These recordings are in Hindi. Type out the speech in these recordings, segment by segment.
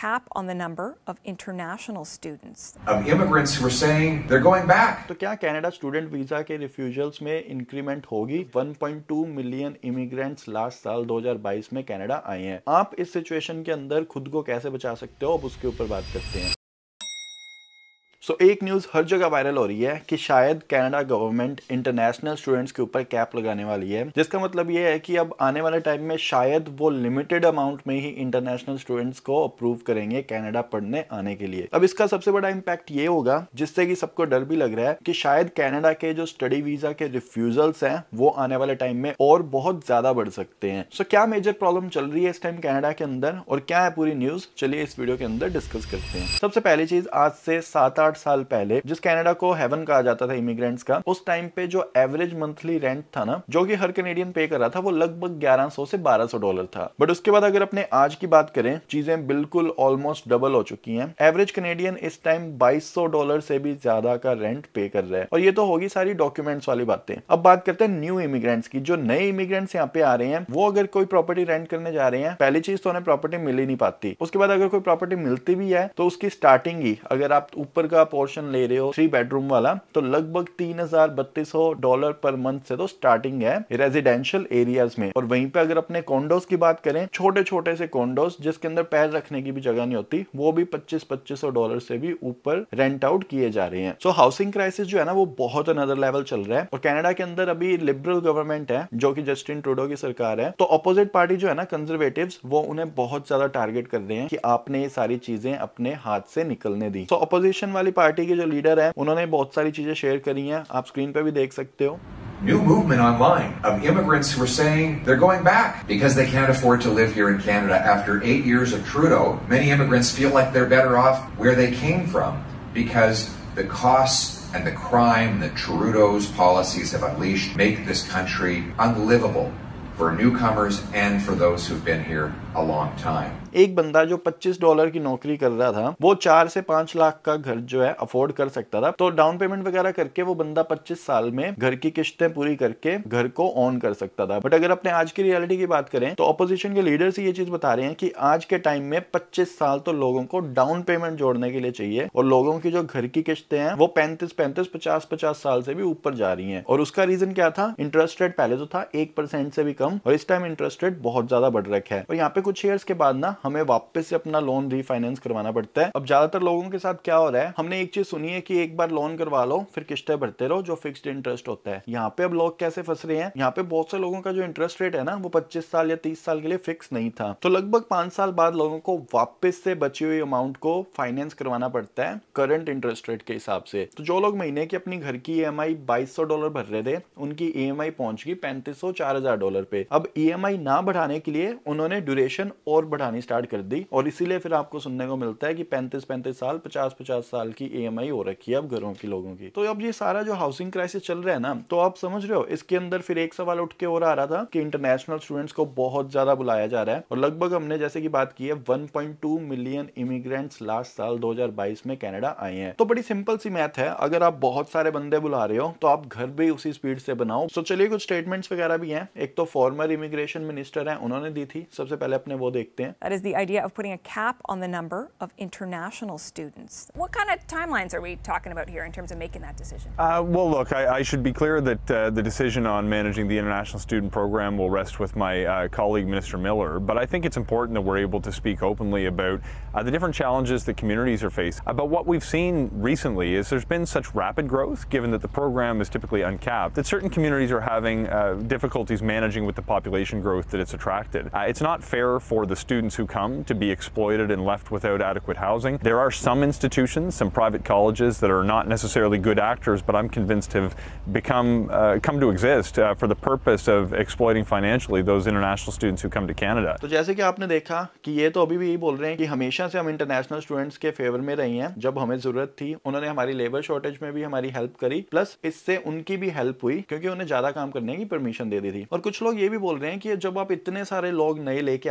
cap on the number of international students. Um, immigrants who are saying they're going back. तो क्या कनाडा स्टूडेंट वीजा के रिफ्यूजल्स में इंक्रीमेंट होगी 1.2 मिलियन इमिग्रेंट्स लास्ट साल 2022 में कनाडा आए हैं आप इस सिचुएशन के अंदर खुद को कैसे बचा सकते हो अब उसके ऊपर बात करते हैं सो so, एक न्यूज़ हर जगह वायरल हो रही है कि शायद कनाडा गवर्नमेंट इंटरनेशनल स्टूडेंट्स के ऊपर कैप लगाने वाली है जिसका मतलब ये है कि अब आने वाले टाइम में शायद वो लिमिटेड अमाउंट में ही इंटरनेशनल स्टूडेंट्स को अप्रूव करेंगे कनाडा पढ़ने आने के लिए अब इसका सबसे बड़ा इम्पैक्ट ये होगा जिससे कि सबको डर भी लग रहा है कि शायद कैनेडा के जो स्टडी वीजा के रिफ्यूजल्स हैं वो आने वाले टाइम में और बहुत ज़्यादा बढ़ सकते हैं सो so, क्या मेजर प्रॉब्लम चल रही है इस टाइम कैनेडा के अंदर और क्या है पूरी न्यूज़ चलिए इस वीडियो के अंदर डिस्कस करते हैं सबसे पहली चीज़ आज से सात आठ आठ साल पहले जिस कनाडा को हेवन कहा जाता था इमिग्रेंट्स का उस टाइम पे जो एवरेज मंथली रेंट था ना जो कि हर कैनेडियन पे कर रहा था वो लगभग 1100 से 1200 डॉलर था बट उसके बाद अगर अपने आज की बात करें चीजें बिल्कुल ऑलमोस्ट डबल हो चुकी हैं एवरेज कैनेडियन इस टाइम 2200 डॉलर से भी ज्यादा का रेंट पे कर रहा है और ये तो होगी सारी डॉक्यूमेंट्स वाली बातें अब बात करते हैं न्यू इमिग्रेंट्स की जो नए इमिग्रेंट्स यहाँ पे आ रहे हैं वो अगर कोई प्रॉपर्टी रेंट करने जा रहे हैं पहली चीज तो उन्हें प्रॉपर्टी मिल ही नहीं पाती उसके बाद अगर कोई प्रॉपर्टी मिलती भी है तो उसकी स्टार्टिंग ही अगर आप ऊपर का पोर्शन ले रहे हो थ्री बेडरूम वाला तो लगभग तीन हजार बत्तीस सौ डॉलर पर मंथ से तो स्टार्टिंग है रेजिडेंशियल एरियाज में और वहीं पे अगर अपने कॉन्डोज की बात करें छोटे छोटे से कॉन्डोज जिसके अंदर पैर रखने की भी जगह नहीं होती वो भी पच्चीस पच्चीस सौ डॉलर से भी ऊपर रेंट आउट किए जा रहे हैं सो हाउसिंग क्राइसिस जो है ना वो बहुत अनदर लेवल चल रहा है और कनाडा के अंदर अभी लिबरल गवर्नमेंट है जो कि जस्टिन ट्रूडो की सरकार है तो अपोजिट पार्टी जो है ना कंजर्वेटिव वो उन्हें बहुत ज्यादा टारगेट कर रहे हैं कि आपने ये सारी चीजें अपने हाथ से निकलने दी तो so, अपोजिशन वाली पार्टी के जो लीडर हैं उन्होंने बहुत सारी चीजें शेयर करी हैं आप स्क्रीन भी देख सकते हो New movement online of immigrants who are saying they're going back because they can't afford to live here in Canada after eight years of Trudeau. Many immigrants feel like they're better off where they came from because the costs and the crime that Trudeau's policies have unleashed make this country unlivable for newcomers and for those who've been here a long time. एक बंदा जो 25 डॉलर की नौकरी कर रहा था वो चार से पांच लाख का घर जो है अफोर्ड कर सकता था तो डाउन पेमेंट वगैरह करके वो बंदा 25 साल में घर की किस्तें पूरी करके घर को ऑन कर सकता था बट अगर अपने आज की रियलिटी की बात करें तो अपोजिशन के लीडर्स ये चीज बता रहे हैं कि आज के टाइम में पच्चीस साल तो लोगों को डाउन पेमेंट जोड़ने के लिए चाहिए और लोगों की जो घर की किस्तें हैं वो पैंतीस पैंतीस पचास पचास साल से भी ऊपर जा रही है और उसका रीजन क्या था इंटरेस्ट रेट पहले तो था एक से भी कम और इस टाइम इंटरेस्ट रेट बहुत ज्यादा बढ़ रखा है और यहाँ पे कुछ ईयर्स के बाद ना हमें वापस से अपना लोन रीफाइनेंस करवाना पड़ता है अब ज्यादातर लोगों के साथ क्या हो रहा है हमने एक चीज सुनी है कि एक बार लोन करवा लो फिर किस्तें भरते रहो जो फिक्स्ड इंटरेस्ट होता है यहाँ पे अब लोग कैसे फंस रहे हैं यहाँ पे बहुत से लोगों का जो इंटरेस्ट रेट है ना वो पच्चीस साल या तीस साल के लिए फिक्स नहीं था तो लगभग पांच साल बाद लोगों को वापिस से बची हुई अमाउंट को फाइनेंस करवाना पड़ता है करंट इंटरेस्ट रेट के हिसाब से तो जो लोग महीने की अपनी घर की ई एम डॉलर भर रहे थे उनकी ई e पहुंच गई पैंतीस सौ डॉलर पे अब ई e ना बढ़ाने के लिए उन्होंने ड्यूरेशन पॉपुलेशन और बढ़ानी स्टार्ट कर दी और इसीलिए फिर आपको सुनने को मिलता है कि पैंतीस पैंतीस साल पचास पचास साल की ई e हो रखी है अब घरों की लोगों की तो अब ये सारा जो हाउसिंग क्राइसिस चल रहा है ना तो आप समझ रहे हो इसके अंदर फिर एक सवाल उठ के और आ रहा था कि इंटरनेशनल स्टूडेंट्स को बहुत ज्यादा बुलाया जा रहा है और लगभग हमने जैसे की बात की है वन मिलियन इमिग्रेंट्स लास्ट साल दो में कैनेडा आए हैं तो बड़ी सिंपल सी मैथ है अगर आप बहुत सारे बंदे बुला रहे हो तो आप घर भी उसी स्पीड से बनाओ तो चलिए कुछ स्टेटमेंट्स वगैरह भी हैं एक तो फॉर्मर इमिग्रेशन मिनिस्टर है उन्होंने दी थी सबसे पहले अपने वो देखते हैं That is the idea of putting a cap on the number of international students. What kind of timelines are we talking about here in terms of making that decision? Uh, well, look, I, I, should be clear that uh, the decision on managing the international student program will rest with my uh, colleague, Minister Miller. But I think it's important that we're able to speak openly about uh, the different challenges that communities are facing. Uh, but what we've seen recently is there's been such rapid growth, given that the program is typically uncapped, that certain communities are having uh, difficulties managing with the population growth that it's attracted. it's not fair fair for the students who come to be exploited and left without adequate housing. There are some institutions, some private colleges that are not necessarily good actors, but I'm convinced have become uh, come to exist uh, for the purpose of exploiting financially those international students who come to Canada. So, जैसे कि आपने देखा कि ये तो अभी भी यही बोल रहे हैं कि हमेशा से हम इंटरनेशनल स्टूडेंट्स के फेवर में रही हैं जब हमें जरूरत थी उन्होंने हमारी लेबर शॉर्टेज में भी हमारी हेल्प करी प्लस इससे उनकी भी हेल्प हुई क्योंकि उन्हें ज्यादा काम करने की परमिशन दे दी थी और कुछ लोग ये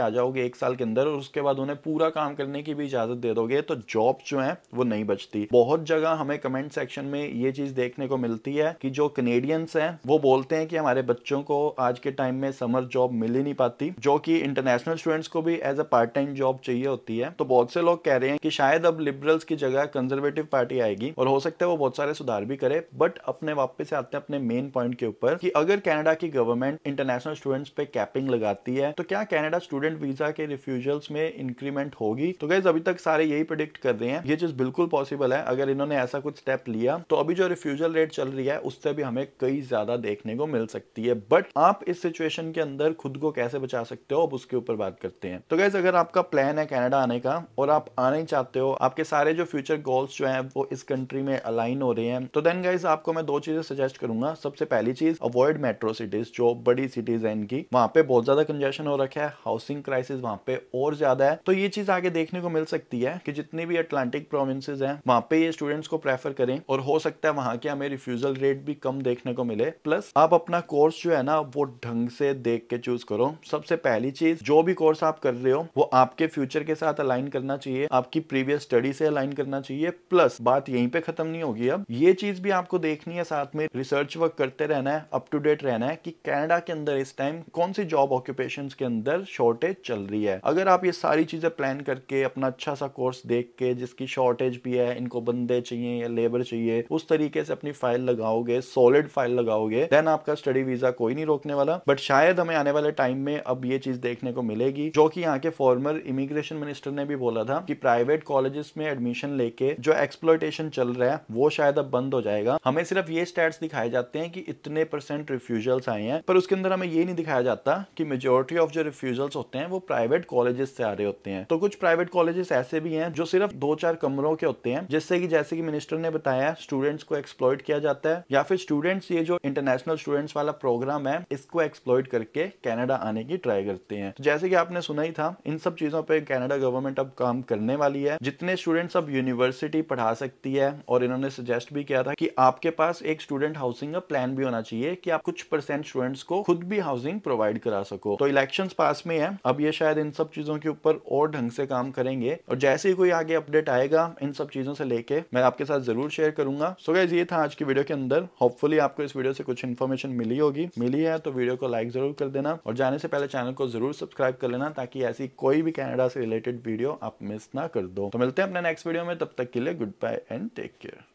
आ जाओगे एक साल के अंदर और उसके बाद उन्हें पूरा काम करने की भी इजाजत दे दोगे तो जॉब जो है वो नहीं बचती बहुत जगह हमें कमेंट सेक्शन में ये चीज देखने को मिलती है कि जो कनेडियंस हैं वो बोलते हैं कि हमारे बच्चों को आज के टाइम में समर जॉब मिल ही नहीं पाती जो कि इंटरनेशनल स्टूडेंट्स को भी as a part time job चाहिए होती है तो बहुत से लोग कह रहे हैं कि शायद अब लिबरल्स की जगह कंजर्वेटिव पार्टी आएगी और हो सकता है वो बहुत सारे सुधार भी करे बट अपने वापस आते हैं अपने मेन पॉइंट के ऊपर कि अगर कनाडा की गवर्नमेंट इंटरनेशनल स्टूडेंट्स पे कैपिंग लगाती है तो क्या कनाडा स्टूडेंट परमानेंट वीजा के रिफ्यूजल्स में इंक्रीमेंट होगी तो गैस अभी तक सारे यही प्रिडिक्ट कर रहे हैं ये चीज बिल्कुल पॉसिबल है अगर इन्होंने ऐसा कुछ स्टेप लिया तो अभी जो रिफ्यूजल रेट चल रही है उससे भी हमें कई ज्यादा देखने को मिल सकती है बट आप इस सिचुएशन के अंदर खुद को कैसे बचा सकते हो अब उसके ऊपर बात करते हैं तो गैस अगर आपका प्लान है कैनेडा आने का और आप आना ही चाहते हो आपके सारे जो फ्यूचर गोल्स जो है वो इस कंट्री में अलाइन हो रहे हैं तो देन गाइज आपको मैं दो चीजें सजेस्ट करूंगा सबसे पहली चीज अवॉइड मेट्रो सिटीज जो बड़ी सिटीज है इनकी वहां पे बहुत ज्यादा कंजेशन हो रखा है हाउसिंग क्राइसिस वहां पे और ज्यादा है तो ये चीज आगे देखने को मिल सकती है कि जितनी भी अटलांटिक प्रोविंसेज हैं वहां पे ये स्टूडेंट्स को प्रेफर करें और हो सकता है वहां के हमें रिफ्यूजल रेट भी कम देखने को मिले प्लस आप अपना कोर्स जो है ना वो ढंग से देख के चूज करो सबसे पहली चीज जो भी कोर्स आप कर रहे हो वो आपके फ्यूचर के साथ अलाइन करना चाहिए आपकी प्रीवियस स्टडी से अलाइन करना चाहिए प्लस बात यहीं पे खत्म नहीं होगी अब ये चीज भी आपको देखनी है साथ में रिसर्च वर्क करते रहना है अप टू डेट रहना है कि कनाडा के अंदर इस टाइम कौन सी जॉब ऑक्यूपेशन के अंदर शॉर्टेज चल रही है अगर आप ये सारी चीज़ें प्लान करके अपना अच्छा सा कोर्स देख के जिसकी शॉर्टेज भी है इनको बंदे चाहिए या लेबर चाहिए उस तरीके से अपनी फाइल लगाओगे सॉलिड फाइल लगाओगे देन आपका स्टडी वीजा कोई नहीं रोकने वाला बट शायद हमें आने वाले टाइम में अब ये चीज देखने को मिलेगी जो कि यहाँ के फॉर्मर इमिग्रेशन मिनिस्टर ने भी बोला था कि प्राइवेट कॉलेजेस में एडमिशन लेके जो एक्सप्लोटेशन चल रहा है वो शायद अब बंद हो जाएगा हमें सिर्फ ये स्टैट्स दिखाए जाते हैं कि इतने परसेंट रिफ्यूजल्स आए हैं पर उसके अंदर हमें ये नहीं दिखाया जाता कि मेजोरिटी ऑफ जो रिफ्यूजल्स होते हैं हैं वो प्राइवेट कॉलेजेस से आ रहे होते हैं तो कुछ प्राइवेट कॉलेजेस ऐसे भी हैं जो सिर्फ दो चार कमरों के होते हैं जिससे कि जैसे कि मिनिस्टर ने बताया स्टूडेंट्स को एक्सप्लॉइट किया जाता है या फिर स्टूडेंट्स ये जो इंटरनेशनल स्टूडेंट्स वाला प्रोग्राम है इसको एक्सप्लॉइट करके कैनेडा आने की ट्राई करते हैं तो जैसे कि आपने सुना ही था इन सब चीजों पर कैनेडा गवर्नमेंट अब काम करने वाली है जितने स्टूडेंट्स अब यूनिवर्सिटी पढ़ा सकती है और इन्होंने सजेस्ट भी किया था कि आपके पास एक स्टूडेंट हाउसिंग का प्लान भी होना चाहिए कि आप कुछ परसेंट स्टूडेंट्स को खुद भी हाउसिंग प्रोवाइड करा सको तो इलेक्शन पास में है अब अब ये शायद इन सब चीज़ों के ऊपर और ढंग से काम करेंगे और जैसे ही कोई आगे अपडेट आएगा इन सब चीज़ों से लेके मैं आपके साथ ज़रूर शेयर करूंगा सो so गाइज ये था आज की वीडियो के अंदर होपफुली आपको इस वीडियो से कुछ इन्फॉर्मेशन मिली होगी मिली है तो वीडियो को लाइक ज़रूर कर देना और जाने से पहले चैनल को ज़रूर सब्सक्राइब कर लेना ताकि ऐसी कोई भी कैनेडा से रिलेटेड वीडियो आप मिस ना कर दो तो मिलते हैं अपने नेक्स्ट वीडियो में तब तक के लिए goodbye and take care